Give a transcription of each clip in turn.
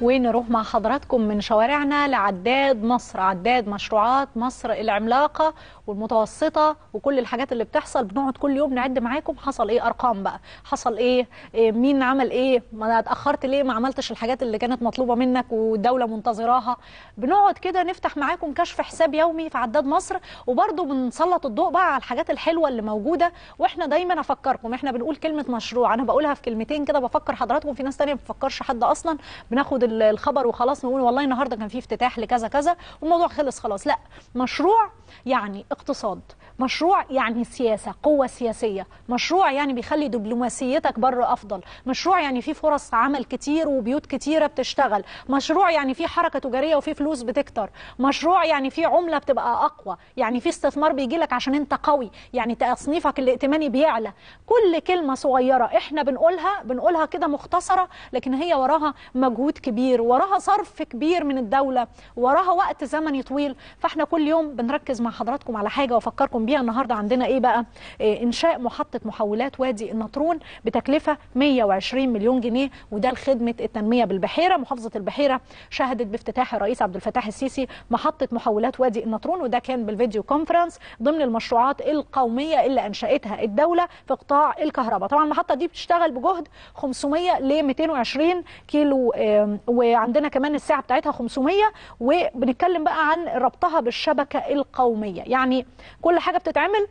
ونروح مع حضراتكم من شوارعنا لعداد مصر عداد مشروعات مصر العملاقة والمتوسطة وكل الحاجات اللي بتحصل بنقعد كل يوم نعد معاكم حصل ايه ارقام بقى حصل ايه, إيه مين عمل ايه ما انا اتأخرت ليه ما عملتش الحاجات اللي كانت مطلوبة منك والدولة منتظراها بنقعد كده نفتح معاكم كشف حساب يومي في عداد مصر وبرضه بنسلط الضوء بقى على الحاجات الحلوة اللي موجودة واحنا دايما افكركم احنا بنقول كلمة مشروع انا بقولها في كلمتين كده بفكر حضراتكم في ناس تانية ما بتفكرش حد اصلا بناخد الخبر وخلاص نقول والله النهارده كان في افتتاح لكذا كذا والموضوع خلص خلاص لا مشروع يعني اقتصاد مشروع يعني سياسة قوة سياسية مشروع يعني بيخلي دبلوماسيتك بره أفضل مشروع يعني في فرص عمل كتير وبيوت كتيرة بتشتغل مشروع يعني في حركة تجارية وفي فلوس بتكتر مشروع يعني في عملة بتبقى أقوى يعني في استثمار بيجي لك عشان أنت قوي يعني تصنيفك الائتماني بيعلى كل كلمة صغيرة إحنا بنقولها بنقولها كده مختصرة لكن هي وراها مجهود كبير كبير وراها صرف كبير من الدولة وراها وقت زمني طويل فاحنا كل يوم بنركز مع حضراتكم على حاجة وافكركم بيها النهاردة عندنا ايه بقى إيه انشاء محطة محولات وادي النطرون بتكلفة 120 مليون جنيه وده لخدمة التنمية بالبحيرة محافظة البحيرة شهدت بافتتاح الرئيس عبد الفتاح السيسي محطة محولات وادي النطرون وده كان بالفيديو كونفرنس ضمن المشروعات القومية اللي انشأتها الدولة في قطاع الكهرباء طبعا المحطة دي بتشتغل بجهد 500 ل 220 كيلو وعندنا كمان الساعه بتاعتها 500 وبنتكلم بقى عن ربطها بالشبكه القوميه يعني كل حاجه بتتعمل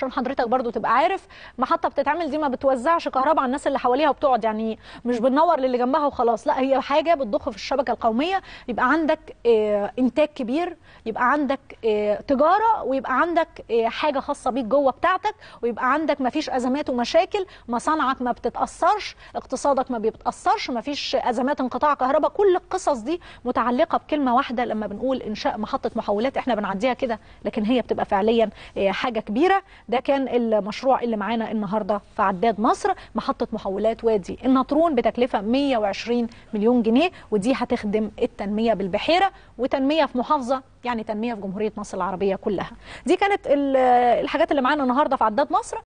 عشان حضرتك برضو تبقى عارف محطه بتتعمل دي ما بتوزعش كهرباء على الناس اللي حواليها وبتقعد يعني مش بننور للي جنبها وخلاص لا هي حاجه بتضخ في الشبكه القوميه يبقى عندك آه، انتاج كبير يبقى عندك آه، تجاره ويبقى عندك آه، حاجه خاصه بيك جوه بتاعتك ويبقى عندك ما فيش ازمات ومشاكل مصانعك ما بتتاثرش اقتصادك ما بيتاثرش ما فيش ازمات انقطاع كهرباء كل القصص دي متعلقه بكلمه واحده لما بنقول انشاء محطه محولات احنا بنعديها كده لكن هي بتبقى فعليا حاجه كبيره ده كان المشروع اللي معانا النهارده في عداد مصر محطه محولات وادي النطرون بتكلفه 120 مليون جنيه ودي هتخدم التنميه بالبحيره وتنميه في محافظه يعني تنميه في جمهوريه مصر العربيه كلها دي كانت الحاجات اللي معانا النهارده في عداد مصر